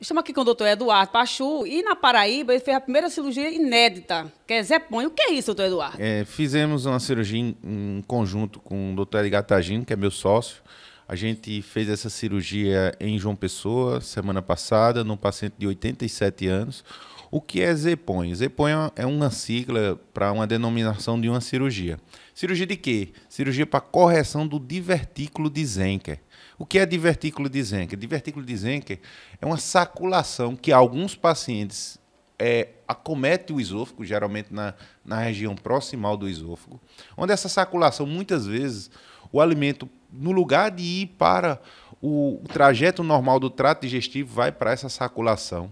Estamos aqui com o doutor Eduardo Pachu e na Paraíba ele fez a primeira cirurgia inédita, que é Zeponho. O que é isso, doutor Eduardo? É, fizemos uma cirurgia em, em conjunto com o doutor Edgar Tagino, que é meu sócio, a gente fez essa cirurgia em João Pessoa semana passada, num paciente de 87 anos. O que é ZEPON? ZEPON é uma sigla para uma denominação de uma cirurgia. Cirurgia de quê? Cirurgia para correção do divertículo de Zenker. O que é divertículo de Zenker? Divertículo de Zenker é uma saculação que alguns pacientes é, acomete o esôfago, geralmente na, na região proximal do esôfago, onde essa saculação, muitas vezes, o alimento, no lugar de ir para o trajeto normal do trato digestivo, vai para essa saculação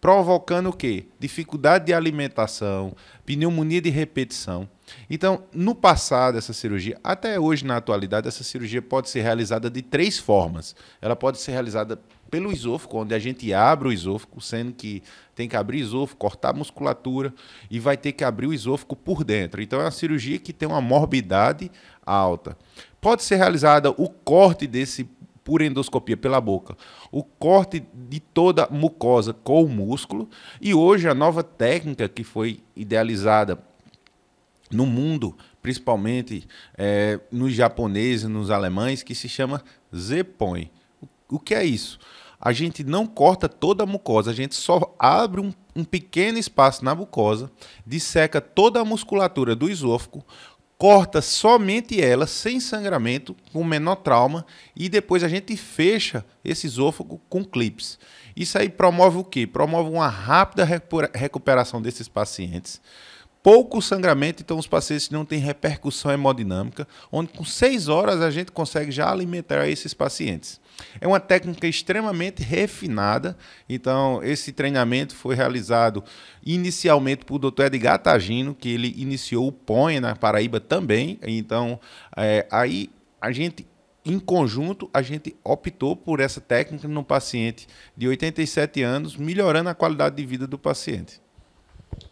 provocando o quê? Dificuldade de alimentação, pneumonia de repetição. Então, no passado, essa cirurgia, até hoje na atualidade, essa cirurgia pode ser realizada de três formas. Ela pode ser realizada pelo esôfago, onde a gente abre o esôfago, sendo que tem que abrir o esôfago, cortar a musculatura e vai ter que abrir o esôfago por dentro. Então, é uma cirurgia que tem uma morbidade alta. Pode ser realizada o corte desse por endoscopia pela boca, o corte de toda a mucosa com o músculo. E hoje a nova técnica que foi idealizada no mundo, principalmente é, nos japoneses, nos alemães, que se chama Zepon. O que é isso? A gente não corta toda a mucosa, a gente só abre um, um pequeno espaço na mucosa, disseca toda a musculatura do esôfago, corta somente ela, sem sangramento, com menor trauma, e depois a gente fecha esse esôfago com clips. Isso aí promove o quê? Promove uma rápida recuperação desses pacientes pouco sangramento, então os pacientes não têm repercussão hemodinâmica, onde com seis horas a gente consegue já alimentar esses pacientes. É uma técnica extremamente refinada, então esse treinamento foi realizado inicialmente por Dr. Edgar Tagino, que ele iniciou o PON na Paraíba também, então é, aí a gente em conjunto, a gente optou por essa técnica no paciente de 87 anos, melhorando a qualidade de vida do paciente.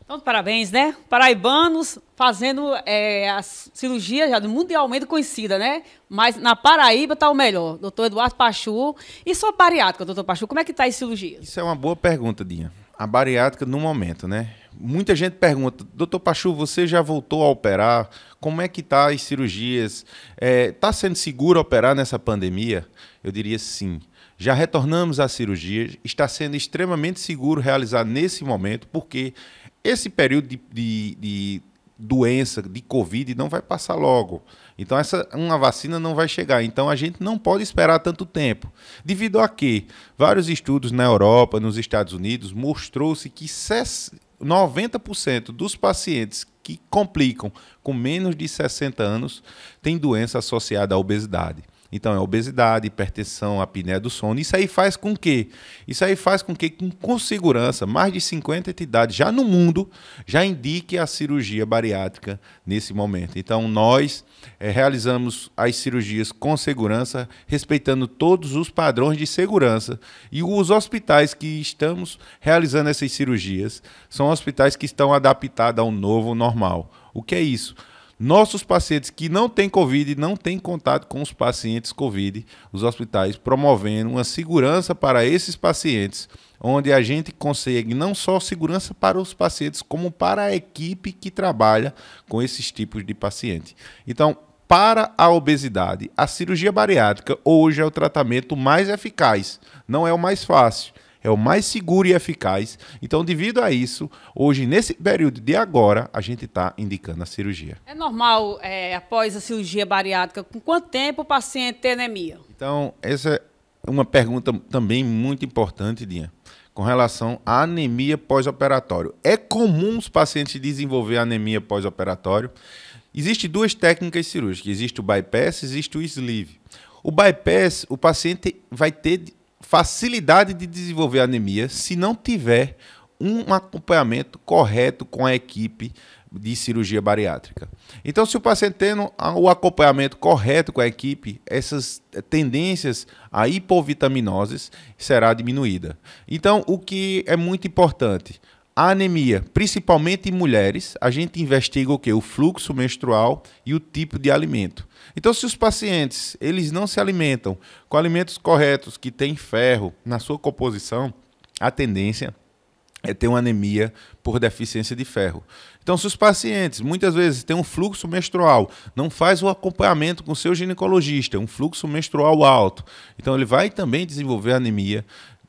Então, parabéns, né? Paraibanos fazendo é, a cirurgia já mundialmente conhecida, né? Mas na Paraíba está o melhor. Doutor Eduardo Pachu. E só bariátrica, doutor Pachu, como é que está a cirurgia? Isso é uma boa pergunta, Dinha. A bariátrica no momento, né? Muita gente pergunta, doutor Pachu, você já voltou a operar? Como é que está as cirurgias? Está é, tá sendo seguro operar nessa pandemia? Eu diria sim. Já retornamos à cirurgia, está sendo extremamente seguro realizar nesse momento, porque esse período de, de, de doença, de Covid, não vai passar logo. Então, essa, uma vacina não vai chegar. Então, a gente não pode esperar tanto tempo. Devido a que vários estudos na Europa, nos Estados Unidos, mostrou-se que 90% dos pacientes que complicam com menos de 60 anos têm doença associada à obesidade. Então, é obesidade, hipertensão, apneia do sono. Isso aí faz com que? Isso aí faz com que, com segurança, mais de 50 entidades já no mundo já indique a cirurgia bariátrica nesse momento. Então, nós é, realizamos as cirurgias com segurança, respeitando todos os padrões de segurança. E os hospitais que estamos realizando essas cirurgias são hospitais que estão adaptados ao novo normal. O que é isso? Nossos pacientes que não têm Covid não têm contato com os pacientes Covid, os hospitais promovendo uma segurança para esses pacientes, onde a gente consegue não só segurança para os pacientes, como para a equipe que trabalha com esses tipos de paciente. Então, para a obesidade, a cirurgia bariátrica hoje é o tratamento mais eficaz, não é o mais fácil é o mais seguro e eficaz. Então, devido a isso, hoje, nesse período de agora, a gente está indicando a cirurgia. É normal, é, após a cirurgia bariátrica, com quanto tempo o paciente tem anemia? Então, essa é uma pergunta também muito importante, Dinha com relação à anemia pós-operatório. É comum os pacientes desenvolver anemia pós-operatório. Existem duas técnicas cirúrgicas, existe o bypass, existe o sleeve. O bypass, o paciente vai ter facilidade de desenvolver anemia se não tiver um acompanhamento correto com a equipe de cirurgia bariátrica. Então, se o paciente tendo o acompanhamento correto com a equipe, essas tendências a hipovitaminoses será diminuída. Então, o que é muito importante, a anemia, principalmente em mulheres, a gente investiga o que? O fluxo menstrual e o tipo de alimento. Então, se os pacientes eles não se alimentam com alimentos corretos que têm ferro na sua composição, a tendência é ter uma anemia por deficiência de ferro. Então, se os pacientes muitas vezes têm um fluxo menstrual, não faz o acompanhamento com seu ginecologista, um fluxo menstrual alto, então ele vai também desenvolver anemia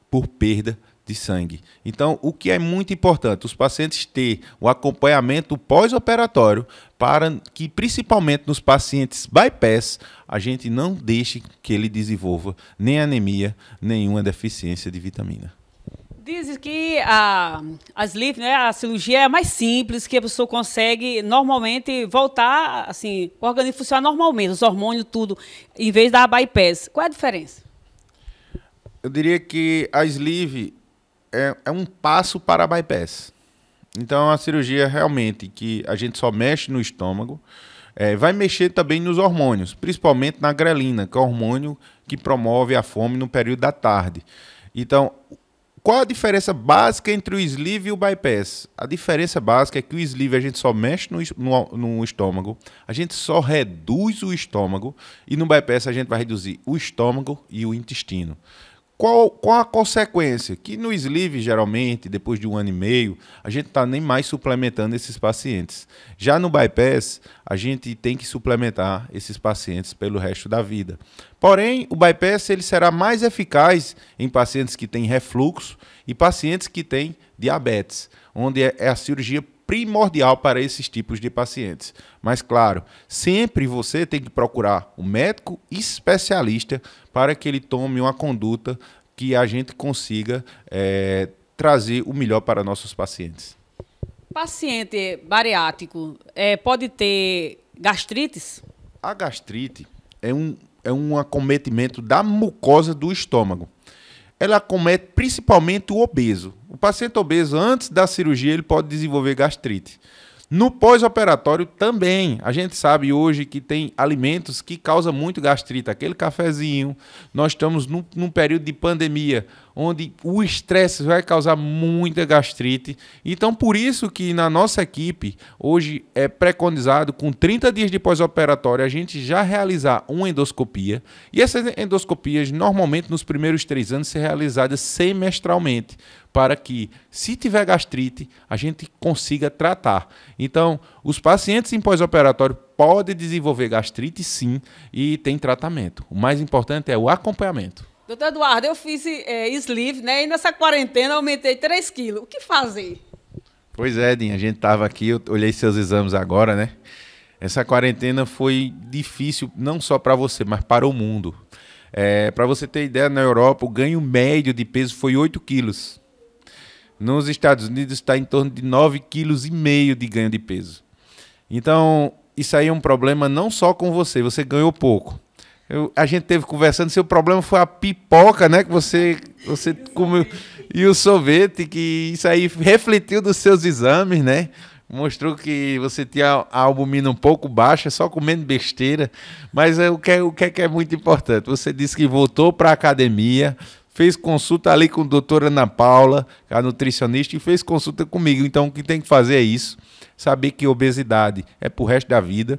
por perda de sangue. Então, o que é muito importante, os pacientes ter o acompanhamento pós-operatório para que, principalmente nos pacientes bypass, a gente não deixe que ele desenvolva nem anemia, nenhuma deficiência de vitamina. Dizem que a, a sleep, né, a cirurgia é mais simples, que a pessoa consegue normalmente voltar, assim, o organismo funcionar normalmente, os hormônios, tudo, em vez da bypass. Qual é a diferença? Eu diria que a sleeve é, é um passo para a bypass. Então, é uma cirurgia realmente que a gente só mexe no estômago, é, vai mexer também nos hormônios, principalmente na grelina, que é o hormônio que promove a fome no período da tarde. Então, qual a diferença básica entre o sleeve e o bypass? A diferença básica é que o sleeve a gente só mexe no, no, no estômago, a gente só reduz o estômago, e no bypass a gente vai reduzir o estômago e o intestino. Qual, qual a consequência? Que no sleeve, geralmente, depois de um ano e meio, a gente está nem mais suplementando esses pacientes. Já no bypass, a gente tem que suplementar esses pacientes pelo resto da vida. Porém, o bypass ele será mais eficaz em pacientes que têm refluxo e pacientes que têm diabetes, onde é, é a cirurgia primordial para esses tipos de pacientes. Mas, claro, sempre você tem que procurar um médico especialista para que ele tome uma conduta que a gente consiga é, trazer o melhor para nossos pacientes. Paciente bariátrico é, pode ter gastrites? A gastrite é um, é um acometimento da mucosa do estômago. Ela acomete principalmente o obeso. O paciente obeso, antes da cirurgia, ele pode desenvolver gastrite. No pós-operatório também, a gente sabe hoje que tem alimentos que causam muito gastrite, aquele cafezinho. Nós estamos num, num período de pandemia onde o estresse vai causar muita gastrite. Então, por isso que na nossa equipe, hoje é preconizado com 30 dias de pós-operatório a gente já realizar uma endoscopia. E essas endoscopias, normalmente, nos primeiros três anos, são realizadas semestralmente, para que, se tiver gastrite, a gente consiga tratar. Então, os pacientes em pós-operatório podem desenvolver gastrite, sim, e tem tratamento. O mais importante é o acompanhamento. Doutor Eduardo, eu fiz é, sleeve, né? E nessa quarentena aumentei 3 quilos. O que fazer? Pois é, Dinha, a gente estava aqui, eu olhei seus exames agora, né? Essa quarentena foi difícil, não só para você, mas para o mundo. É, eh, para você ter ideia, na Europa o ganho médio de peso foi 8 quilos. Nos Estados Unidos está em torno de 9,5 quilos de ganho de peso. Então, isso aí é um problema não só com você, você ganhou pouco, eu, a gente teve conversando, seu problema foi a pipoca, né? Que você, você comeu. E o sorvete, que isso aí refletiu dos seus exames, né? Mostrou que você tinha a albumina um pouco baixa, só comendo besteira. Mas é o que, é, o que é, que é muito importante? Você disse que voltou para a academia, fez consulta ali com a doutora Ana Paula, é a nutricionista, e fez consulta comigo. Então, o que tem que fazer é isso. Saber que obesidade é o resto da vida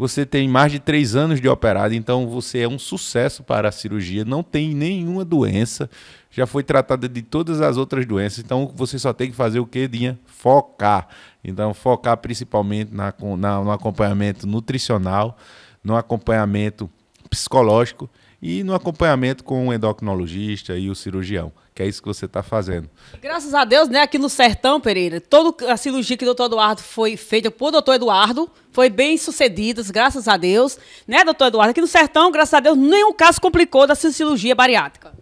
você tem mais de três anos de operado, então você é um sucesso para a cirurgia, não tem nenhuma doença, já foi tratada de todas as outras doenças, então você só tem que fazer o que, Dinha? Focar. Então, focar principalmente na, na, no acompanhamento nutricional, no acompanhamento psicológico e no acompanhamento com o endocrinologista e o cirurgião, que é isso que você está fazendo. Graças a Deus, né, aqui no Sertão, Pereira, toda a cirurgia que o doutor Eduardo foi feita por doutor Eduardo, foi bem sucedida, graças a Deus. Né, doutor Eduardo, aqui no Sertão, graças a Deus, nenhum caso complicou da cirurgia bariátrica.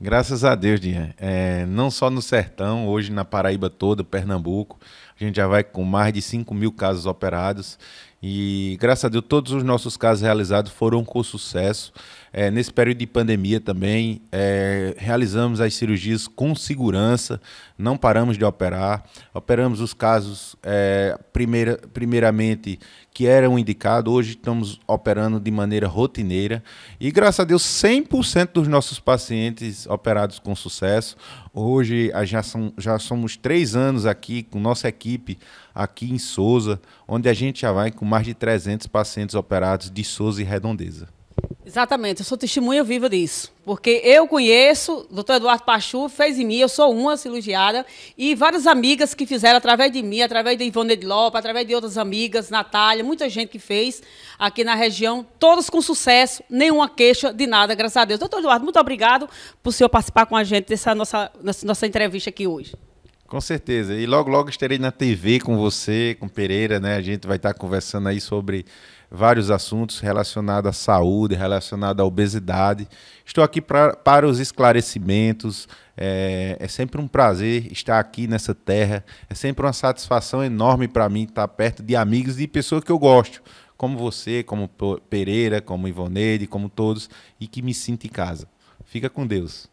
Graças a Deus, Dinha. É, não só no Sertão, hoje na Paraíba toda, Pernambuco, a gente já vai com mais de 5 mil casos operados. E graças a Deus, todos os nossos casos realizados foram com sucesso. É, nesse período de pandemia também, é, realizamos as cirurgias com segurança, não paramos de operar. Operamos os casos, é, primeira, primeiramente, que eram indicados, hoje estamos operando de maneira rotineira. E graças a Deus, 100% dos nossos pacientes operados com sucesso. Hoje já, são, já somos três anos aqui com nossa equipe aqui em Souza, onde a gente já vai com mais de 300 pacientes operados de Souza e Redondeza. Exatamente, eu sou testemunha viva disso. Porque eu conheço, o doutor Eduardo Pachu fez em mim, eu sou uma cirurgiada, e várias amigas que fizeram através de mim, através de Ivone de Lopa, através de outras amigas, Natália, muita gente que fez aqui na região, todas com sucesso, nenhuma queixa de nada, graças a Deus. Doutor Eduardo, muito obrigado por o senhor participar com a gente dessa nossa, nossa entrevista aqui hoje. Com certeza. E logo, logo estarei na TV com você, com Pereira, né? A gente vai estar conversando aí sobre vários assuntos relacionados à saúde, relacionados à obesidade. Estou aqui pra, para os esclarecimentos. É, é, sempre um prazer estar aqui nessa terra. É sempre uma satisfação enorme para mim estar perto de amigos e pessoas que eu gosto, como você, como Pereira, como Ivoneide, como todos, e que me sinta em casa. Fica com Deus.